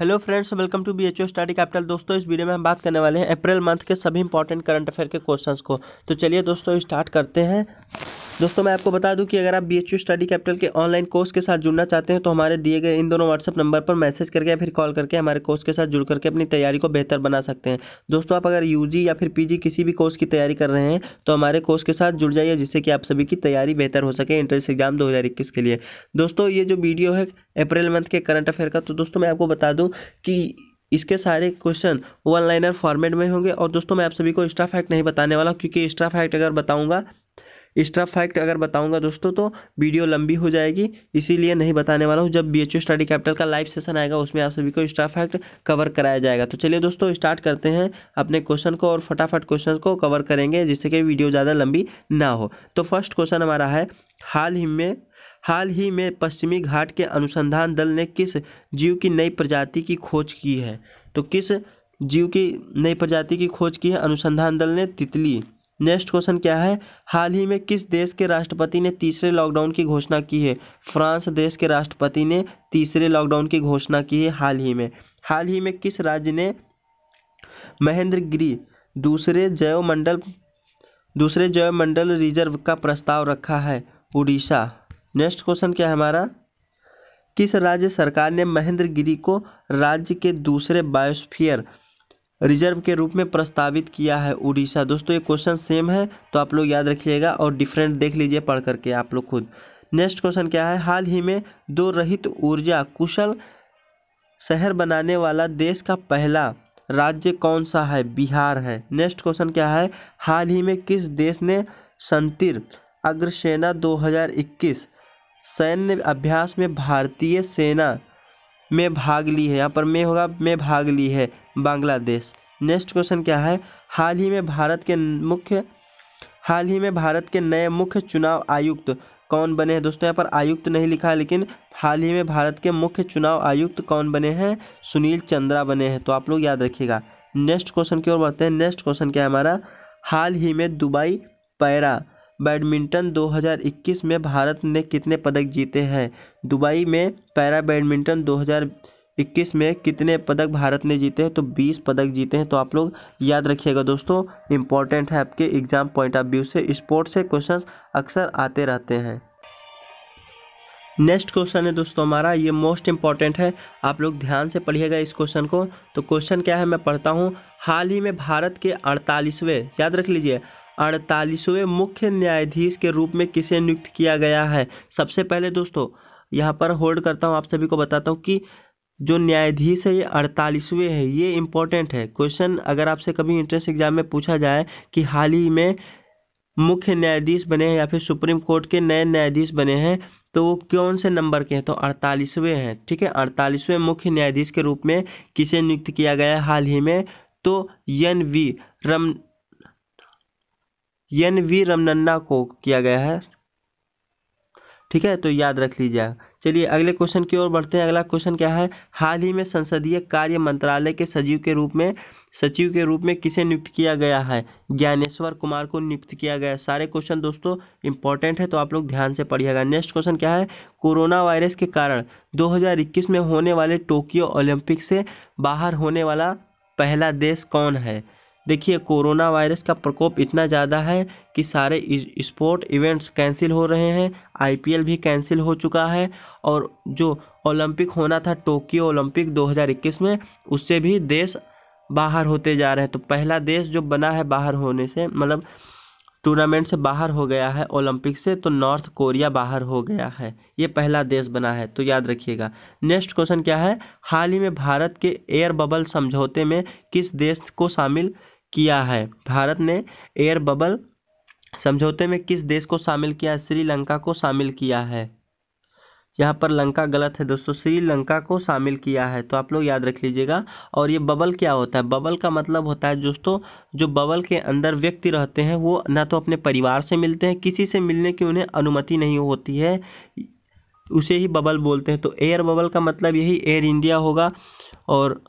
hello friends welcome to B H O study capital दोस्तों इस video में हम बात करने वाले हैं अप्रैल मंथ के सभी इंपॉर्टेंट करंट अफेयर के क्वेश्चंस को तो चलिए दोस्तों स्टार्ट करते हैं दोस्तों मैं आपको बता दूं कि अगर आप बी एच स्टडी कैपिटल के ऑनलाइन कोर्स के साथ जुड़ना चाहते हैं तो हमारे दिए गए इन दोनों व्हाट्सअप नंबर पर मैसेज करके या फिर कॉल करके हमारे कोर्स के साथ जुड़ करके अपनी तैयारी को बेहतर बना सकते हैं दोस्तों आप अगर यू या फिर पी किसी भी कोर्स की तैयारी कर रहे हैं तो हमारे कोर्स के साथ जुड़ जाइए जिससे कि आप सभी की तैयारी बेहतर हो सके एंट्रेंस एग्जाम दो के लिए दोस्तों ये जो वीडियो है अप्रैल मंथ के करंट अफेयर का तो दोस्तों मैं आपको बता दूँ कि इसके सारे क्वेश्चन वन लाइनर फॉर्मेट में होंगे और दोस्तों मैं आप सभी को एक्स्ट्रा फैक्ट नहीं बताने वाला क्योंकि एक्स्ट्रा फैक्ट अगर बताऊँगा एक्स्ट्रा फैक्ट अगर बताऊंगा दोस्तों तो वीडियो लंबी हो जाएगी इसीलिए नहीं बताने वाला हूँ जब बी स्टडी कैपिटल का लाइव सेशन आएगा उसमें आप सभी को एक्स्ट्रा फैक्ट कवर कराया जाएगा तो चलिए दोस्तों स्टार्ट करते हैं अपने क्वेश्चन को और फटाफट क्वेश्चन को कवर करेंगे जिससे कि वीडियो ज़्यादा लंबी ना हो तो फर्स्ट क्वेश्चन हमारा है हाल ही में हाल ही में पश्चिमी घाट के अनुसंधान दल ने किस जीव की नई प्रजाति की खोज की है तो किस जीव की नई प्रजाति की खोज की है अनुसंधान दल ने तितली नेक्स्ट क्वेश्चन क्या है हाल ही में किस देश के राष्ट्रपति ने तीसरे लॉकडाउन की घोषणा की है फ्रांस देश के राष्ट्रपति ने तीसरे लॉकडाउन की घोषणा की है हाल ही में हाल ही में किस राज्य ने महेंद्र गिरी दूसरे जैवमंडल दूसरे जैवमंडल रिजर्व का प्रस्ताव रखा है उड़ीसा नेक्स्ट क्वेश्चन क्या है हमारा किस राज्य सरकार ने महेंद्र गिरी को राज्य के दूसरे बायोस्फीयर रिजर्व के रूप में प्रस्तावित किया है उड़ीसा दोस्तों ये क्वेश्चन सेम है तो आप लोग याद रखिएगा और डिफरेंट देख लीजिए पढ़ करके आप लोग खुद नेक्स्ट क्वेश्चन क्या है हाल ही में दो रहित ऊर्जा कुशल शहर बनाने वाला देश का पहला राज्य कौन सा है बिहार है नेक्स्ट क्वेश्चन क्या है हाल ही में किस देश ने संतिर अग्रसेना दो सैन्य अभ्यास में भारतीय सेना में भाग ली है यहाँ पर मैं होगा मैं भाग ली है बांग्लादेश नेक्स्ट क्वेश्चन क्या है हाल ही में भारत के मुख्य हाल ही में भारत के नए मुख्य चुनाव आयुक्त कौन बने हैं दोस्तों यहाँ पर आयुक्त नहीं लिखा है लेकिन हाल ही में भारत के मुख्य चुनाव आयुक्त कौन बने हैं सुनील चंद्रा बने हैं तो आप लोग याद रखिएगा नेक्स्ट क्वेश्चन की ओर बढ़ते हैं नेक्स्ट क्वेश्चन क्या है हमारा हाल ही में दुबई पैरा बैडमिंटन 2021 में भारत ने कितने पदक जीते हैं दुबई में पैरा बैडमिंटन 2021 में कितने पदक भारत ने जीते हैं तो 20 पदक जीते हैं तो आप लोग याद रखिएगा दोस्तों इंपॉर्टेंट है आपके एग्जाम पॉइंट ऑफ व्यू से स्पोर्ट्स से क्वेश्चन अक्सर आते रहते हैं नेक्स्ट क्वेश्चन है दोस्तों हमारा ये मोस्ट इम्पॉर्टेंट है आप लोग ध्यान से पढ़िएगा इस क्वेश्चन को तो क्वेश्चन क्या है मैं पढ़ता हूँ हाल ही में भारत के अड़तालीसवें याद रख लीजिए अड़तालीसवें मुख्य न्यायाधीश के रूप में किसे नियुक्त किया गया है सबसे पहले दोस्तों यहाँ पर होल्ड करता हूँ आप सभी को बताता हूँ कि जो न्यायाधीश है ये अड़तालीसवें है ये इम्पोर्टेंट है क्वेश्चन अगर आपसे कभी इंट्रेंस एग्जाम में पूछा जाए कि हाल ही में मुख्य न्यायाधीश बने हैं या फिर सुप्रीम कोर्ट के नए न्यायाधीश बने हैं तो वो कौन से नंबर के हैं तो अड़तालीसवें हैं ठीक है अड़तालीसवें मुख्य न्यायाधीश के रूप में किसे नियुक्त किया गया है हाल ही में तो एन वी रम एन वी रमनन्ना को किया गया है ठीक है तो याद रख लीजिए चलिए अगले क्वेश्चन की ओर बढ़ते हैं अगला क्वेश्चन क्या है हाल ही में संसदीय कार्य मंत्रालय के सचिव के रूप में सचिव के रूप में किसे नियुक्त किया गया है ज्ञानेश्वर कुमार को नियुक्त किया गया है सारे क्वेश्चन दोस्तों इंपॉर्टेंट है तो आप लोग ध्यान से पढ़िएगा नेक्स्ट क्वेश्चन क्या है कोरोना वायरस के कारण दो में होने वाले टोक्यो ओलंपिक से बाहर होने वाला पहला देश कौन है देखिए कोरोना वायरस का प्रकोप इतना ज़्यादा है कि सारे स्पोर्ट इवेंट्स कैंसिल हो रहे हैं आईपीएल भी कैंसिल हो चुका है और जो ओलंपिक होना था टोक्यो ओलंपिक 2021 में उससे भी देश बाहर होते जा रहे हैं तो पहला देश जो बना है बाहर होने से मतलब टूर्नामेंट से बाहर हो गया है ओलंपिक से तो नॉर्थ कोरिया बाहर हो गया है ये पहला देश बना है तो याद रखिएगा नेक्स्ट क्वेश्चन क्या है हाल ही में भारत के एयर बबल समझौते में किस देश को शामिल किया है भारत ने एयर बबल समझौते में किस देश को शामिल किया है श्रीलंका को शामिल किया है यहाँ पर लंका गलत है दोस्तों श्रीलंका को शामिल किया है तो आप लोग याद रख लीजिएगा और ये बबल क्या होता है बबल का मतलब होता है दोस्तों जो बबल के अंदर व्यक्ति रहते हैं वो ना तो अपने परिवार से मिलते हैं किसी से मिलने की उन्हें अनुमति नहीं होती है उसे ही बबल बोलते हैं तो एयर बबल का मतलब यही एयर इंडिया होगा और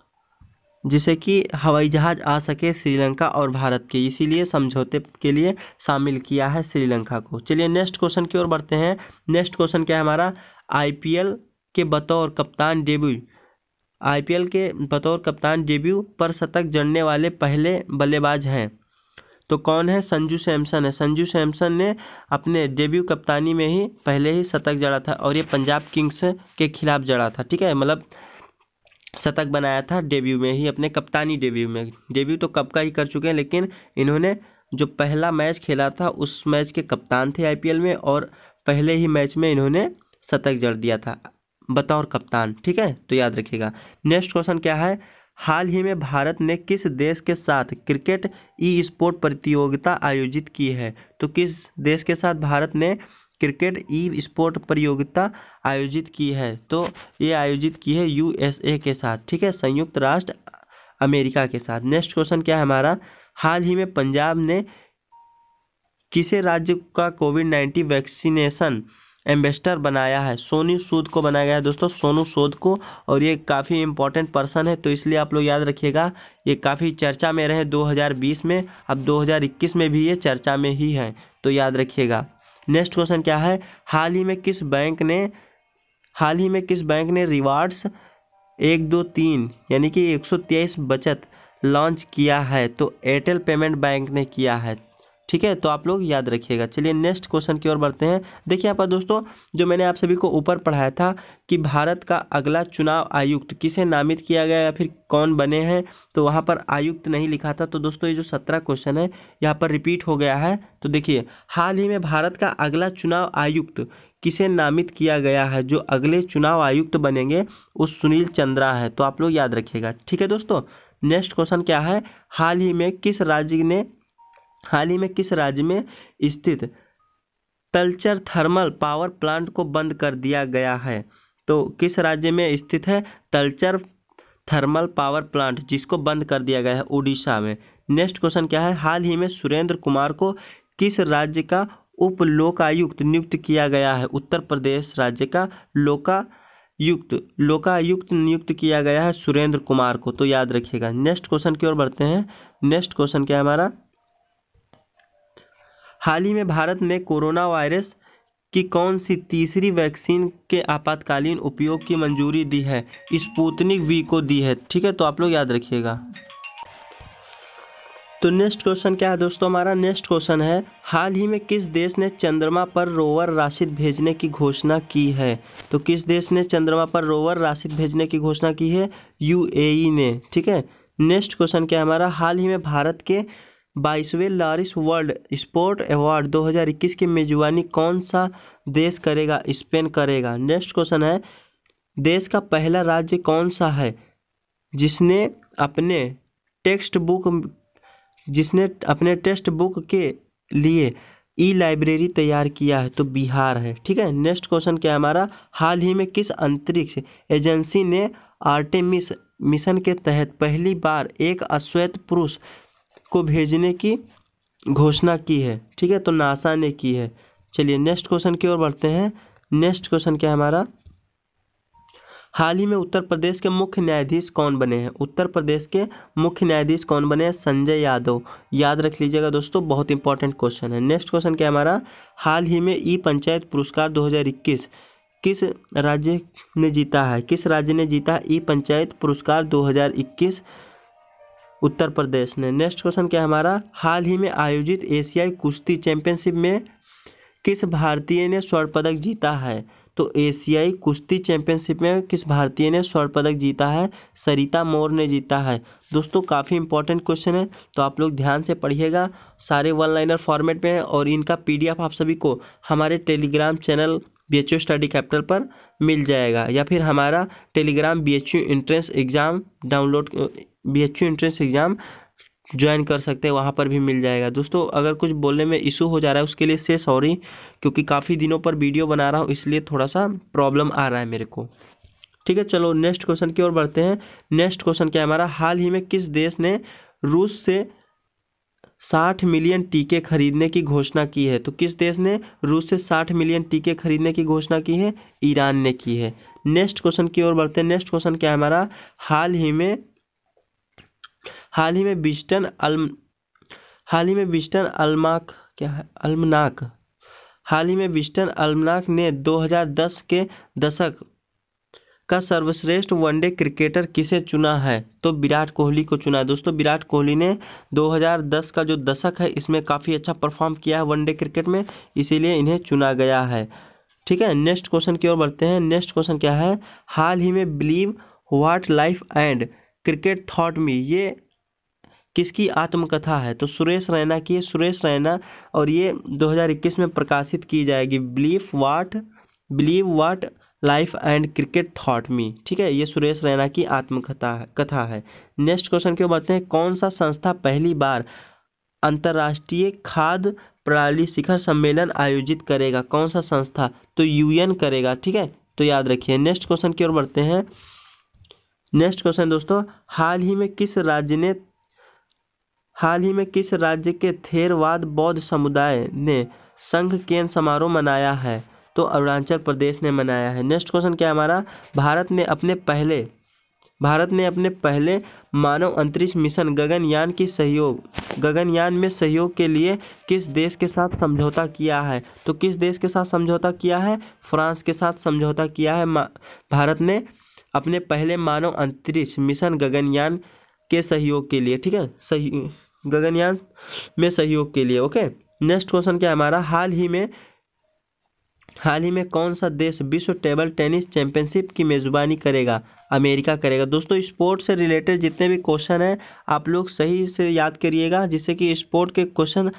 जिससे कि हवाई जहाज़ आ सके श्रीलंका और भारत के इसीलिए समझौते के लिए शामिल किया है श्रीलंका को चलिए नेक्स्ट क्वेश्चन की ओर बढ़ते हैं नेक्स्ट क्वेश्चन क्या है हमारा आईपीएल के बतौर कप्तान डेब्यू आईपीएल के बतौर कप्तान डेब्यू पर शतक जड़ने वाले पहले बल्लेबाज हैं तो कौन है संजू सैमसन है संजू सैमसन ने अपने डेब्यू कप्तानी में ही पहले ही शतक जड़ा था और ये पंजाब किंग्स के खिलाफ जड़ा था ठीक है मतलब शतक बनाया था डेब्यू में ही अपने कप्तानी डेब्यू में डेब्यू तो कब का ही कर चुके हैं लेकिन इन्होंने जो पहला मैच खेला था उस मैच के कप्तान थे आईपीएल में और पहले ही मैच में इन्होंने शतक जड़ दिया था बतौर कप्तान ठीक है तो याद रखिएगा नेक्स्ट क्वेश्चन क्या है हाल ही में भारत ने किस देश के साथ क्रिकेट ई स्पोर्ट प्रतियोगिता आयोजित की है तो किस देश के साथ भारत ने क्रिकेट ई स्पोर्ट प्रतियोगिता आयोजित की है तो ये आयोजित की है यूएसए के साथ ठीक है संयुक्त राष्ट्र अमेरिका के साथ नेक्स्ट क्वेश्चन क्या है हमारा हाल ही में पंजाब ने किसे राज्य का कोविड नाइन्टीन वैक्सीनेशन एम्बेसडर बनाया है सोनी सूद को बनाया गया है दोस्तों सोनू सूद को और ये काफ़ी इंपॉर्टेंट पर्सन है तो इसलिए आप लोग याद रखिएगा ये काफ़ी चर्चा में रहे 2020 में अब 2021 में भी ये चर्चा में ही है तो याद रखिएगा नेक्स्ट क्वेश्चन क्या है हाल ही में किस बैंक ने हाल ही में किस बैंक ने रिवार्ड्स एक दो तीन यानी कि एक सौ तेईस बचत लॉन्च किया है तो एयरटेल पेमेंट बैंक ने किया है ठीक है तो आप लोग याद रखिएगा चलिए नेक्स्ट क्वेश्चन की ओर बढ़ते हैं देखिए यहाँ पर दोस्तों जो मैंने आप सभी को ऊपर पढ़ाया था कि भारत का अगला चुनाव आयुक्त किसे नामित किया गया या फिर कौन बने हैं तो वहाँ पर आयुक्त नहीं लिखा था तो दोस्तों ये जो सत्रह क्वेश्चन है यहाँ पर रिपीट हो गया है तो देखिए हाल ही में भारत का अगला चुनाव आयुक्त किसे नामित किया गया है जो अगले चुनाव आयुक्त बनेंगे वो सुनील चंद्रा है तो आप लोग याद रखिएगा ठीक है दोस्तों नेक्स्ट क्वेश्चन क्या है हाल ही में किस राज्य ने हाल ही में किस राज्य में स्थित तलचर थर्मल पावर प्लांट को बंद कर दिया गया है तो किस राज्य में स्थित है तलचर थर्मल पावर प्लांट जिसको बंद कर दिया गया है उड़ीसा में नेक्स्ट क्वेश्चन क्या है हाल ही में सुरेंद्र कुमार को किस राज्य का उप लोकायुक्त नियुक्त किया गया है उत्तर प्रदेश राज्य का लोकायुक्त लोकायुक्त नियुक्त किया गया है सुरेंद्र कुमार को तो याद रखिएगा नेक्स्ट क्वेश्चन की ओर बढ़ते हैं नेक्स्ट क्वेश्चन क्या है हमारा हाल ही में भारत में कोरोना वायरस की कौन सी तीसरी वैक्सीन के आपातकालीन उपयोग की मंजूरी दी है स्पूतनिक वी को दी है ठीक है तो आप लोग याद रखिएगा तो नेक्स्ट क्वेश्चन क्या है दोस्तों हमारा नेक्स्ट क्वेश्चन है हाल ही में किस देश ने चंद्रमा पर रोवर राशिद भेजने की घोषणा की है तो किस देश ने चंद्रमा पर रोवर राशिद भेजने की घोषणा की है यूएई ने ठीक है नेक्स्ट क्वेश्चन क्या है हमारा हाल ही में भारत के बाईसवें लारिस वर्ल्ड स्पोर्ट अवार्ड 2021 की मेजबानी कौन सा देश करेगा स्पेन करेगा नेक्स्ट क्वेश्चन है देश का पहला राज्य कौन सा है जिसने अपने टेक्स्ट बुक जिसने अपने टेक्स्ट बुक के लिए ई लाइब्रेरी तैयार किया है तो बिहार है ठीक है नेक्स्ट क्वेश्चन क्या है हमारा हाल ही में किस अंतरिक्ष एजेंसी ने आर्टेमिस मिशन के तहत पहली बार एक अश्वेत पुरुष को भेजने की घोषणा की है ठीक है तो नासा ने की है चलिए नेक्स्ट क्वेश्चन की ओर बढ़ते हैं नेक्स्ट क्वेश्चन क्या है हमारा हाल ही में उत्तर प्रदेश के मुख्य न्यायाधीश कौन बने हैं उत्तर प्रदेश के मुख्य न्यायाधीश कौन बने हैं संजय यादव याद रख लीजिएगा दोस्तों बहुत इंपॉर्टेंट क्वेश्चन है नेक्स्ट क्वेश्चन क्या हमारा हाल ही में ई पंचायत पुरस्कार 2021 किस राज्य ने जीता है किस राज्य ने जीता ई पंचायत पुरस्कार दो उत्तर प्रदेश ने नेक्स्ट क्वेश्चन क्या हमारा हाल ही में आयोजित एशियाई कुश्ती चैंपियनशिप में किस भारतीय ने स्वर्ण पदक जीता है तो एशियाई कुश्ती चैंपियनशिप में किस भारतीय ने स्वर्ण पदक जीता है सरिता मोर ने जीता है दोस्तों काफ़ी इंपॉर्टेंट क्वेश्चन है तो आप लोग ध्यान से पढ़िएगा सारे वन लाइनर फॉर्मेट में हैं और इनका पीडीएफ आप सभी को हमारे Telegram channel B H U study capital पर मिल जाएगा या फिर हमारा Telegram B H U entrance exam download B H U entrance exam join कर सकते हैं वहाँ पर भी मिल जाएगा दोस्तों अगर कुछ बोलने में इशू हो जा रहा है उसके लिए से सॉरी क्योंकि काफ़ी दिनों पर वीडियो बना रहा हूँ इसलिए थोड़ा सा प्रॉब्लम आ रहा है मेरे को ठीक है चलो नेक्स्ट क्वेश्चन की ओर बढ़ते हैं नेक्स्ट क्वेश्चन क्या है हमारा हाल ही में किस देश ने रूस से साठ मिलियन टीके खरीदने की घोषणा की है तो किस देश ने रूस से साठ मिलियन टीके खरीदने की घोषणा की है ईरान ने की है नेक्स्ट क्वेश्चन की ओर बढ़ते हैं नेक्स्ट क्वेश्चन क्या है हमारा हाल ही में हाल ही में विस्टन अल्म हाल ही में बिस्टन अल्माक क्या है अल्मनाक हाल ही में बिस्टन अल्मनाक ने 2010 के दशक का सर्वश्रेष्ठ वनडे क्रिकेटर किसे चुना है तो विराट कोहली को चुना है दोस्तों विराट कोहली ने 2010 का जो दशक है इसमें काफ़ी अच्छा परफॉर्म किया है वनडे क्रिकेट में इसीलिए इन्हें चुना गया है ठीक है नेक्स्ट क्वेश्चन की ओर बढ़ते हैं नेक्स्ट क्वेश्चन क्या है हाल ही में believe what life and cricket taught me ये किसकी आत्मकथा है तो सुरेश रैना की सुरेश रैना और ये 2021 में प्रकाशित की जाएगी believe what believe what life and cricket taught me ठीक है ये सुरेश रैना की आत्मकथा कथा है नेक्स्ट क्वेश्चन क्यों बढ़ते हैं कौन सा संस्था पहली बार अंतर्राष्ट्रीय खाद्य प्रणाली शिखर सम्मेलन आयोजित करेगा कौन सा संस्था तो यूएन करेगा ठीक है तो याद रखिए नेक्स्ट क्वेश्चन की ओर बढ़ते हैं नेक्स्ट क्वेश्चन दोस्तों हाल ही में किस राज्य ने हाल ही में किस राज्य के थेरवाद बौद्ध समुदाय ने संघ केन समारोह मनाया है तो अरुणाचल प्रदेश ने मनाया है नेक्स्ट क्वेश्चन क्या हमारा भारत ने अपने पहले भारत ने अपने पहले मानव अंतरिक्ष मिशन गगनयान की सहयोग गगनयान में सहयोग के लिए किस देश के साथ समझौता किया है तो किस देश के साथ समझौता किया है फ्रांस के साथ समझौता किया है भारत ने अपने पहले मानव अंतरिक्ष मिशन गगनयान के सहयोग के लिए ठीक है सही गगनयान में सहयोग के लिए ओके नेक्स्ट क्वेश्चन क्या हमारा हाल ही में हाल ही में कौन सा देश विश्व टेबल टेनिस चैंपियनशिप की मेज़बानी करेगा अमेरिका करेगा दोस्तों स्पोर्ट से रिलेटेड जितने भी क्वेश्चन हैं आप लोग सही से याद करिएगा जिससे कि स्पोर्ट के क्वेश्चन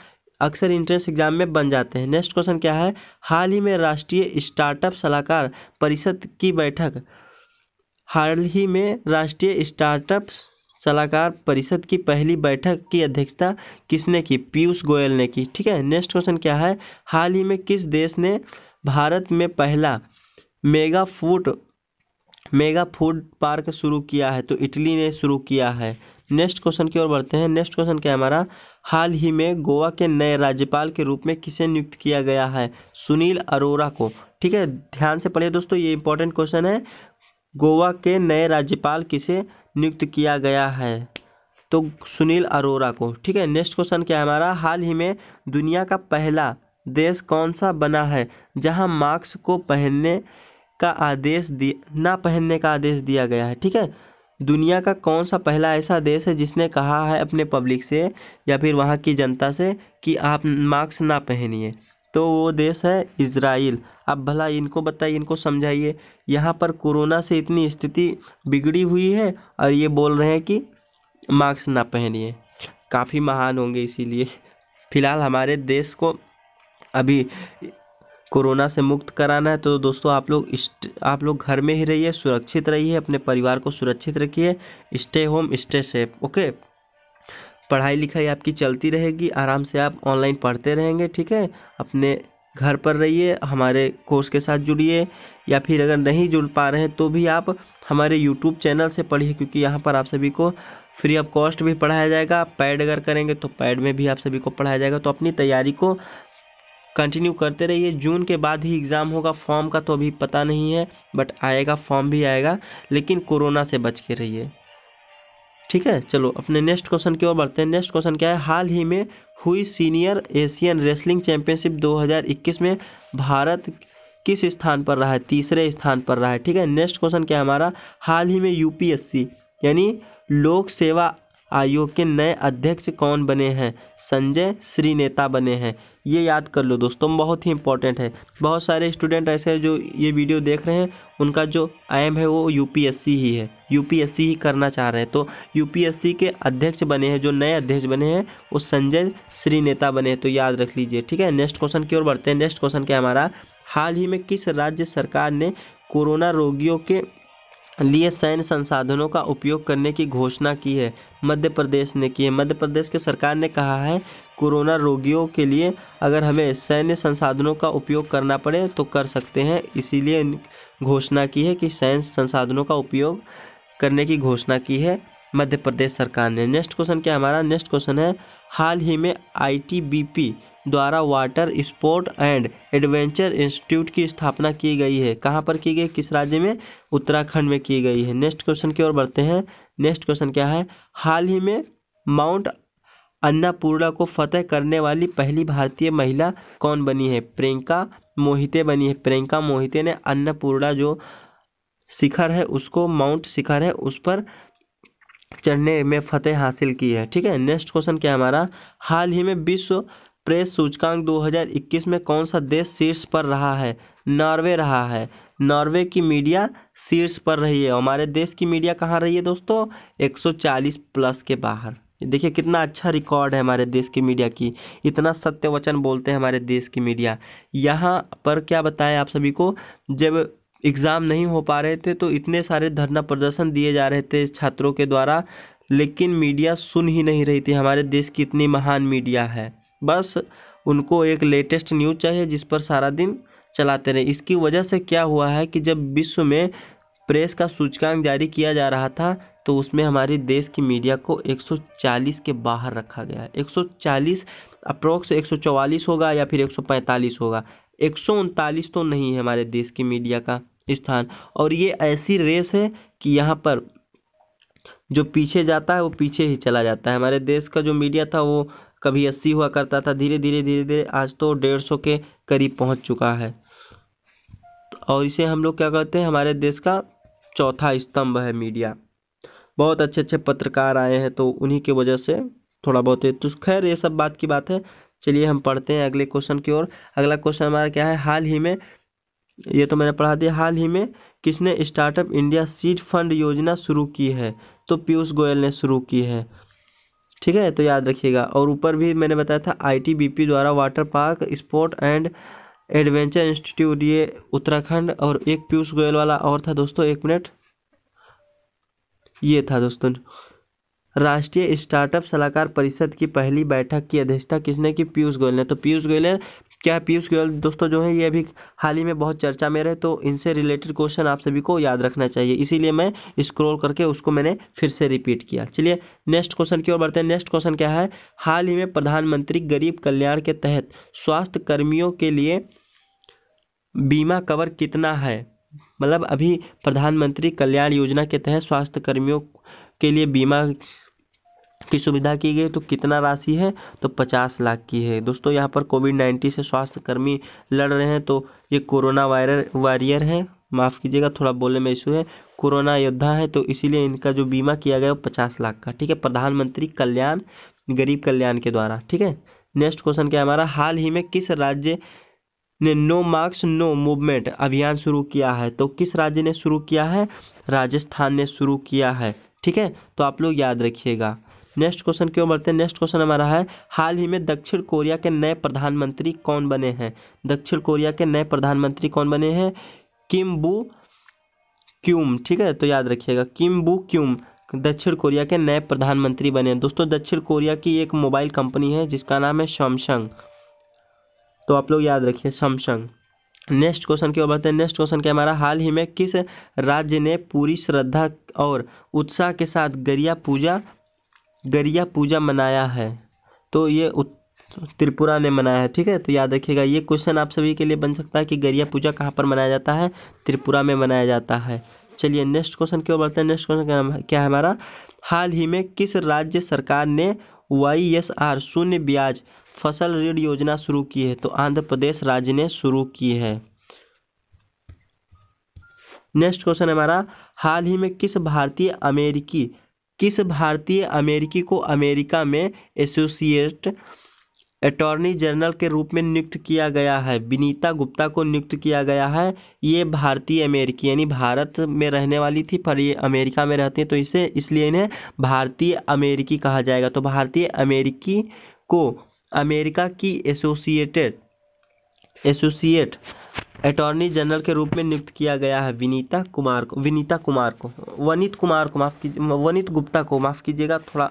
अक्सर इंट्रेंस एग्जाम में बन जाते हैं नेक्स्ट क्वेश्चन क्या है हाल ही में राष्ट्रीय स्टार्टअप सलाहकार परिषद की बैठक हाल ही में राष्ट्रीय स्टार्टअप सलाहकार परिषद की पहली बैठक की अध्यक्षता किसने की पीयूष गोयल ने की ठीक है नेक्स्ट क्वेश्चन क्या है हाल ही में किस देश ने भारत में पहला mega food mega food park शुरू किया है तो इटली ने शुरू किया है नेक्स्ट क्वेश्चन की ओर बढ़ते हैं नेक्स्ट क्वेश्चन क्या है हमारा हाल ही में गोवा के नए राज्यपाल के रूप में किसे नियुक्त किया गया है सुनील अरोरा को ठीक है ध्यान से पढ़िए दोस्तों ये इंपॉर्टेंट क्वेश्चन है गोवा के नए राज्यपाल किसे नियुक्त किया गया है तो सुनील अरोरा को ठीक है नेक्स्ट क्वेश्चन क्या है हमारा हाल ही में दुनिया का पहला देश कौन सा बना है जहाँ मास्क को पहनने का आदेश दिया ना पहनने का आदेश दिया गया है ठीक है दुनिया का कौन सा पहला ऐसा देश है जिसने कहा है अपने पब्लिक से या फिर वहाँ की जनता से कि आप मास्क ना पहनिए तो वो देश है इसराइल अब भला इनको बताइए इनको समझाइए यहाँ पर कोरोना से इतनी स्थिति बिगड़ी हुई है और ये बोल रहे हैं कि मास्क ना पहनिए काफ़ी महान होंगे इसीलिए फ़िलहाल हमारे देश को अभी कोरोना से मुक्त कराना है तो दोस्तों आप लोग आप लोग घर में ही रहिए सुरक्षित रहिए अपने परिवार को सुरक्षित रखिए stay home stay safe okay पढ़ाई लिखाई आपकी चलती रहेगी आराम से आप ऑनलाइन पढ़ते रहेंगे ठीक है अपने घर पर रहिए हमारे कोर्स के साथ जुड़िए या फिर अगर नहीं जुड़ पा रहे हैं तो भी आप हमारे यूट्यूब चैनल से पढ़िए क्योंकि यहाँ पर आप सभी को फ्री ऑफ कॉस्ट भी पढ़ाया जाएगा पैड अगर करेंगे तो पैड में भी आप सभी को पढ़ाया जाएगा तो अपनी तैयारी को कंटिन्यू करते रहिए जून के बाद ही एग्ज़ाम होगा फॉर्म का तो अभी पता नहीं है बट आएगा फॉर्म भी आएगा लेकिन कोरोना से बच के रहिए ठीक है चलो अपने नेक्स्ट क्वेश्चन की ओर बढ़ते हैं नेक्स्ट क्वेश्चन क्या है हाल ही में हुई सीनियर एशियन रेसलिंग चैंपियनशिप 2021 में भारत किस स्थान पर रहा है तीसरे स्थान पर रहा है ठीक है नेक्स्ट क्वेश्चन क्या है हमारा हाल ही में यूपीएससी यानी लोक सेवा आयोग के नए अध्यक्ष कौन बने हैं संजय श्री नेता बने हैं ये याद कर लो दोस्तों बहुत ही इंपॉर्टेंट है बहुत सारे स्टूडेंट ऐसे हैं जो ये वीडियो देख रहे हैं उनका जो एम है वो यूपीएससी ही है यूपीएससी ही करना चाह रहे हैं तो यूपीएससी के अध्यक्ष बने हैं जो नए अध्यक्ष बने हैं वो संजय श्री नेता बने हैं तो याद रख लीजिए ठीक है नेक्स्ट क्वेश्चन की ओर बढ़ते हैं नेक्स्ट क्वेश्चन क्या हमारा हाल ही में किस राज्य सरकार ने कोरोना रोगियों के लिए सैन्य संसाधनों का उपयोग करने की घोषणा की है मध्य प्रदेश ने की है मध्य प्रदेश के सरकार ने कहा है कोरोना रोगियों के लिए अगर हमें सैन्य संसाधनों का उपयोग करना पड़े तो कर सकते हैं इसीलिए घोषणा की है कि सैन्य संसाधनों का उपयोग करने की घोषणा की है मध्य प्रदेश सरकार ने नेक्स्ट क्वेश्चन क्या हमारा नेक्स्ट क्वेश्चन है हाल ही में आई द्वारा water sport and adventure institute की स्थापना की गई है कहाँ पर की गई किस राज्य में उत्तराखंड में की गई है नेक्स्ट क्वेश्चन की ओर बढ़ते हैं नेक्स्ट क्वेश्चन क्या है हाल ही में माउंट अन्नापूर्णा को फतेह करने वाली पहली भारतीय महिला कौन बनी है प्रियंका मोहिते बनी है प्रियंका मोहिते ने अन्नपूर्णा जो शिखर है उसको माउंट शिखर है उस पर चढ़ने में फतेह हासिल की है ठीक है नेक्स्ट क्वेश्चन क्या है हमारा हाल ही में विश्व प्रेस सूचकांक 2021 में कौन सा देश शीर्ष पर रहा है नॉर्वे रहा है नॉर्वे की मीडिया शीर्ष पर रही है हमारे देश की मीडिया कहाँ रही है दोस्तों 140 प्लस के बाहर देखिए कितना अच्छा रिकॉर्ड है हमारे देश की मीडिया की इतना सत्य वचन बोलते हैं हमारे देश की मीडिया यहाँ पर क्या बताएं आप सभी को जब एग्ज़ाम नहीं हो पा रहे थे तो इतने सारे धरना प्रदर्शन दिए जा रहे थे छात्रों के द्वारा लेकिन मीडिया सुन ही नहीं रही थी हमारे देश की इतनी महान मीडिया है बस उनको एक लेटेस्ट न्यूज़ चाहिए जिस पर सारा दिन चलाते रहे इसकी वजह से क्या हुआ है कि जब विश्व में प्रेस का सूचकांक जारी किया जा रहा था तो उसमें हमारे देश की मीडिया को 140 के बाहर रखा गया है 140 अप्रोक्स एक होगा या फिर 145 होगा एक तो नहीं है हमारे देश की मीडिया का स्थान और ये ऐसी रेस है कि यहाँ पर जो पीछे जाता है वो पीछे ही चला जाता है हमारे देश का जो मीडिया था वो कभी अस्सी हुआ करता था धीरे धीरे धीरे धीरे आज तो डेढ़ सौ के करीब पहुंच चुका है और इसे हम लोग क्या कहते हैं हमारे देश का चौथा स्तंभ है मीडिया बहुत अच्छे अच्छे पत्रकार आए हैं तो उन्हीं की वजह से थोड़ा बहुत है तो खैर ये सब बात की बात है चलिए हम पढ़ते हैं अगले क्वेश्चन की ओर अगला क्वेश्चन हमारा क्या है हाल ही में ये तो मैंने पढ़ा दिया हाल ही में किसने स्टार्टअप इंडिया सीड फंड योजना शुरू की है तो पीयूष गोयल ने शुरू की है ठीक है तो याद रखिएगा और ऊपर भी मैंने बताया था आईटीबीपी द्वारा water park sport and adventure institute ये उत्तराखंड और एक पीयूष गोयल वाला और था दोस्तों एक मिनट ये था दोस्तों राष्ट्रीय स्टार्टअप सलाहकार परिषद की पहली बैठक की अध्यक्षता किसने की पीयूष गोयल ने तो पीयूष गोयल ने क्या पीयूष गोयल दोस्तों जो है ये अभी हाल ही में बहुत चर्चा में रहे तो इनसे रिलेटेड क्वेश्चन आप सभी को याद रखना चाहिए इसीलिए मैं स्क्रॉल करके उसको मैंने फिर से रिपीट किया चलिए नेक्स्ट क्वेश्चन की ओर बढ़ते हैं नेक्स्ट क्वेश्चन क्या है हाल ही में प्रधानमंत्री गरीब कल्याण के तहत स्वास्थ्य कर्मियों के लिए बीमा कवर कितना है मतलब अभी प्रधानमंत्री कल्याण योजना के तहत स्वास्थ्य कर्मियों के लिए बीमा की सुविधा की गई तो कितना राशि है तो पचास लाख की है दोस्तों यहाँ पर कोविड नाइन्टीन से स्वास्थ्यकर्मी लड़ रहे हैं तो ये कोरोना वायरल वॉरियर है माफ़ कीजिएगा थोड़ा बोलने में इशू है कोरोना योद्धा है तो इसीलिए इनका जो बीमा किया गया वो पचास लाख का ठीक है प्रधानमंत्री कल्याण गरीब कल्याण के द्वारा ठीक है नेक्स्ट क्वेश्चन क्या हमारा हाल ही में किस राज्य ने नो मार्क्स नो मूवमेंट अभियान शुरू किया है तो किस राज्य ने शुरू किया है राजस्थान ने शुरू किया है ठीक है तो आप लोग याद रखिएगा नेक्स्ट क्वेश्चन क्यों बढ़ते हैं नेक्स्ट क्वेश्चन हमारा है हाल ही में दक्षिण कोरिया के नए प्रधानमंत्री कौन बने हैं दक्षिण कोरिया के नए प्रधानमंत्री कौन बने हैं किम बू क्यूम ठीक है तो याद रखिएगा किम बू क्यूम दक्षिण कोरिया के नए प्रधानमंत्री बने हैं दोस्तों दक्षिण कोरिया की एक मोबाइल कंपनी है जिसका नाम है सैमसंग तो आप लोग याद रखिए सैमसंग नेक्स्ट क्वेश्चन की ओर बढ़ते हैं नेक्स्ट क्वेश्चन क्या हमारा हाल ही में किस राज्य ने पूरी श्रद्धा और उत्साह के साथ गरिया पूजा गरिया पूजा मनाया है तो ये त्रिपुरा ने मनाया है ठीक है तो याद रखिएगा ये क्वेश्चन आप सभी के लिए बन सकता है कि गरिया पूजा कहाँ पर मनाया जाता है त्रिपुरा में मनाया जाता है चलिए नेक्स्ट क्वेश्चन क्यों बढ़ते हैं नेक्स्ट क्वेश्चन क्या है हमारा हाल ही में किस राज्य सरकार ने वाई एस आर शून्य ब्याज फसल ऋण योजना शुरू की है तो आंध्र प्रदेश राज्य ने शुरू की है नेक्स्ट क्वेश्चन हमारा हाल ही में किस भारतीय अमेरिकी किस भारतीय अमेरिकी को अमेरिका में एसोसिएट अटॉर्नी जनरल के रूप में नियुक्त किया गया है विनीता गुप्ता को नियुक्त किया गया है ये भारतीय अमेरिकी यानी भारत में रहने वाली थी पर ये अमेरिका में रहती हैं तो इसे इसलिए इन्हें भारतीय अमेरिकी कहा जाएगा तो भारतीय अमेरिकी को अमेरिका की एसोसिएटेड एसोसिएट अटॉर्नी जनरल के रूप में नियुक्त किया गया है विनीता कुमार को विनीता कुमार को वनित कुमार को माफ़ कीजिए वनित गुप्ता को माफ़ कीजिएगा थोड़ा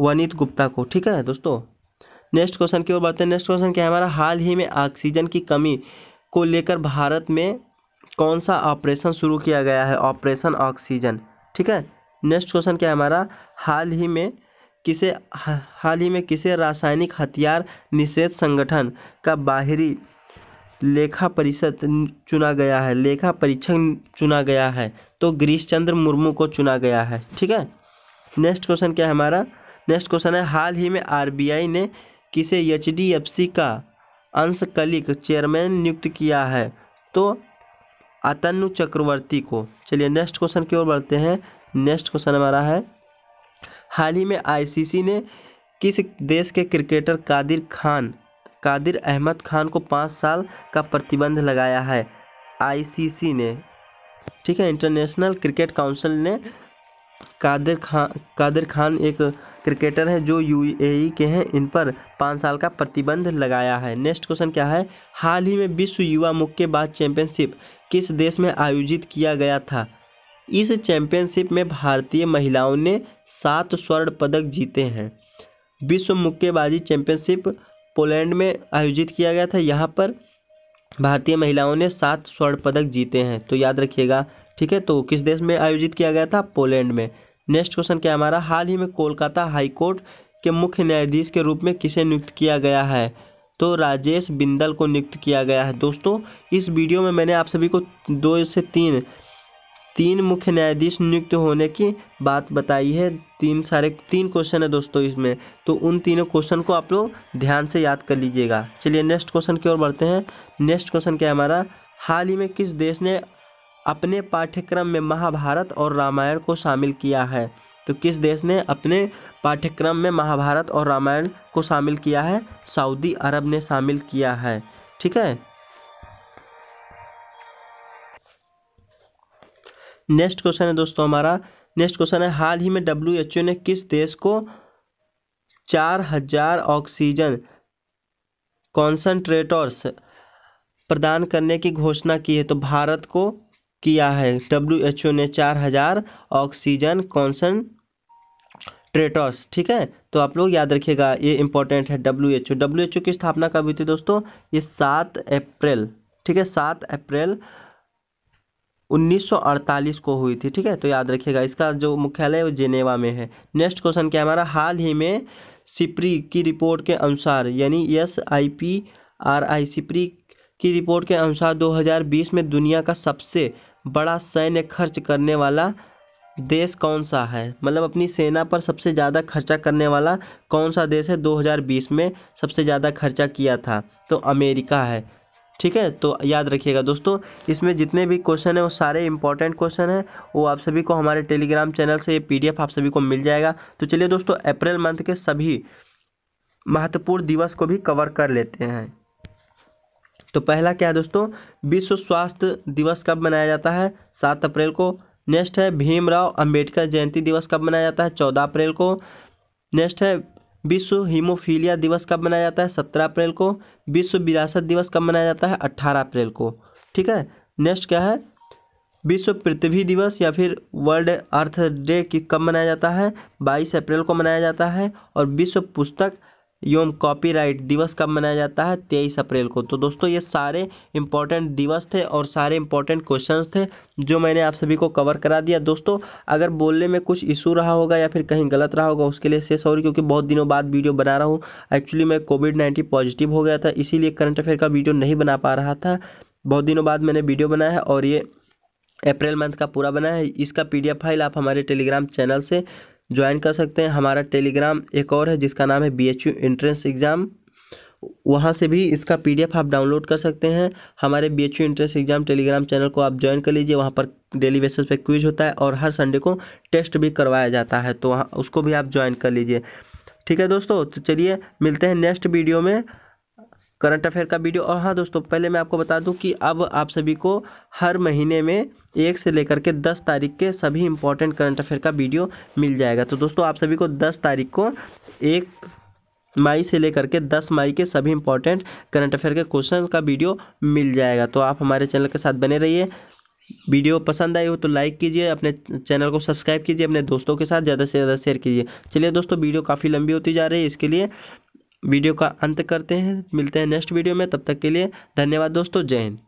वनित गुप्ता को ठीक है दोस्तों नेक्स्ट क्वेश्चन की ओर बढ़ते हैं नेक्स्ट क्वेश्चन क्या है हमारा हाल ही में ऑक्सीजन की कमी को लेकर भारत में कौन सा ऑपरेशन शुरू किया गया है ऑपरेशन ऑक्सीजन ठीक है नेक्स्ट क्वेश्चन क्या है हमारा हाल ही में किसे हाल ही में किसे रासायनिक हथियार निषेध संगठन का बाहरी लेखा परिषद चुना गया है लेखा परीक्षक चुना गया है तो गिरीश चंद्र मुर्मू को चुना गया है ठीक है नेक्स्ट क्वेश्चन क्या है हमारा नेक्स्ट क्वेश्चन है हाल ही में आरबीआई ने किसे एचडीएफसी का अंशकलिक चेयरमैन नियुक्त किया है तो अतनु चक्रवर्ती को चलिए नेक्स्ट क्वेश्चन की ओर बढ़ते हैं नेक्स्ट क्वेश्चन हमारा है हाल ही में आईसीसी ने किस देश के क्रिकेटर कादिर खान कादिर अहमद खान को पाँच साल का प्रतिबंध लगाया है आईसीसी ने ठीक है इंटरनेशनल क्रिकेट काउंसिल ने कादिर खान कादिर खान एक क्रिकेटर है जो यूएई के हैं इन पर पाँच साल का प्रतिबंध लगाया है नेक्स्ट क्वेश्चन क्या है हाल ही में विश्व युवा मुक्केबाज चैंपियनशिप किस देश में आयोजित किया गया था इस चैंपियनशिप में भारतीय महिलाओं ने सात स्वर्ण पदक जीते हैं विश्व मुक्केबाजी चैंपियनशिप पोलैंड में आयोजित किया गया था यहाँ पर भारतीय महिलाओं ने सात स्वर्ण पदक जीते हैं तो याद रखिएगा ठीक है तो किस देश में आयोजित किया गया था पोलैंड में नेक्स्ट क्वेश्चन क्या हमारा हाल ही में कोलकाता हाईकोर्ट के मुख्य न्यायाधीश के रूप में किसे नियुक्त किया गया है तो राजेश बिंदल को नियुक्त किया गया है दोस्तों इस वीडियो में मैंने आप सभी को दो से तीन तीन मुख्य न्यायाधीश नियुक्त होने की बात बताई है तीन सारे तीन क्वेश्चन है दोस्तों इसमें तो उन तीनों क्वेश्चन को आप लोग ध्यान से याद कर लीजिएगा चलिए नेक्स्ट क्वेश्चन की ओर बढ़ते हैं नेक्स्ट क्वेश्चन क्या है हमारा हाल ही में किस देश ने अपने पाठ्यक्रम में महाभारत और रामायण को शामिल किया है तो किस देश ने अपने पाठ्यक्रम में महाभारत और रामायण को शामिल किया है सऊदी अरब ने शामिल किया है ठीक है नेक्स्ट क्वेश्चन है दोस्तों हमारा नेक्स्ट क्वेश्चन है हाल ही में डब्ल्यू ने किस देश को चार हजार ऑक्सीजन कॉन्सनट्रेटर्स प्रदान करने की घोषणा की है तो भारत को किया है डब्ल्यू एच ओ ने चार हजार ऑक्सीजन कॉन्सेंट्रेटर्स ठीक है तो आप लोग याद रखिएगा ये इंपॉर्टेंट है W H O W H O की स्थापना कब हुई थी दोस्तों ये सात अप्रैल ठीक है सात अप्रैल 1948 को हुई थी ठीक है तो याद रखिएगा इसका जो मुख्यालय है वो जेनेवा में है नेक्स्ट क्वेश्चन क्या है हमारा हाल ही में सिप्री की रिपोर्ट के अनुसार यानी S I P R I SIPRI की रिपोर्ट के अनुसार 2020 में दुनिया का सबसे बड़ा सैन्य खर्च करने वाला देश कौन सा है मतलब अपनी सेना पर सबसे ज़्यादा खर्चा करने वाला कौन सा देश है 2020 में सबसे ज़्यादा खर्चा किया था तो अमेरिका है ठीक है तो याद रखिएगा दोस्तों इसमें जितने भी क्वेश्चन हैं वो सारे इंपॉर्टेंट क्वेश्चन हैं वो आप सभी को हमारे टेलीग्राम चैनल से ये पीडीएफ आप सभी को मिल जाएगा तो चलिए दोस्तों अप्रैल मंथ के सभी महत्वपूर्ण दिवस को भी कवर कर लेते हैं तो पहला क्या है दोस्तों विश्व स्वास्थ्य दिवस कब मनाया जाता है सात अप्रैल को नेक्स्ट है भीमराव अंबेडकर जयंती दिवस कब मनाया जाता है चौदह अप्रैल को नेक्स्ट है विश्व हीमोफीलिया दिवस कब मनाया जाता है सत्रह अप्रैल को विश्व विरासत दिवस कब मनाया जाता है अट्ठारह अप्रैल को ठीक है नेक्स्ट क्या है विश्व पृथ्वी दिवस या फिर वर्ल्ड अर्थ डे कब मनाया जाता है बाईस अप्रैल को मनाया जाता है और विश्व पुस्तक एवं कॉपीराइट दिवस कब मनाया जाता है तेईस अप्रैल को तो दोस्तों ये सारे इंपॉर्टेंट दिवस थे और सारे इंपॉर्टेंट क्वेश्चंस थे जो मैंने आप सभी को कवर करा दिया दोस्तों अगर बोलने में कुछ इशू रहा होगा या फिर कहीं गलत रहा होगा उसके लिए से सॉरी क्योंकि बहुत दिनों बाद वीडियो बना रहा हूँ एक्चुअली मैं कोविड नाइन्टीन पॉजिटिव हो गया था इसीलिए करंट अफेयर का वीडियो नहीं बना पा रहा था बहुत दिनों बाद मैंने वीडियो बनाया है और ये अप्रैल मंथ का पूरा बना है इसका पी फाइल आप हमारे टेलीग्राम चैनल से ज्वाइन कर सकते हैं हमारा टेलीग्राम एक और है जिसका नाम है B H U entrance exam वहाँ से भी इसका पीडीएफ आप डाउनलोड कर सकते हैं हमारे B H U entrance exam Telegram channel को आप ज्वाइन कर लीजिए वहाँ पर डेली बेसिस पे क्विज होता है और हर संडे को टेस्ट भी करवाया जाता है तो वहाँ उसको भी आप ज्वाइन कर लीजिए ठीक है दोस्तों तो चलिए मिलते हैं नेक्स्ट वीडियो में करंट अफेयर का वीडियो और हाँ दोस्तों पहले मैं आपको बता दूं कि अब आप सभी को हर महीने में एक से लेकर के दस तारीख के सभी इंपॉर्टेंट करंट अफेयर का वीडियो मिल जाएगा तो दोस्तों आप सभी को दस तारीख को एक मई से लेकर के दस मई के सभी इंपॉर्टेंट करंट अफेयर के क्वेश्चन का वीडियो मिल जाएगा तो आप हमारे चैनल के साथ बने रहिए वीडियो पसंद आई हो तो लाइक कीजिए अपने चैनल को सब्सक्राइब कीजिए अपने दोस्तों के साथ ज़्यादा से ज़्यादा शेयर कीजिए चलिए दोस्तों वीडियो काफ़ी लंबी होती जा रही है इसके लिए वीडियो का अंत करते हैं मिलते हैं नेक्स्ट वीडियो में तब तक के लिए धन्यवाद दोस्तों जय हिंद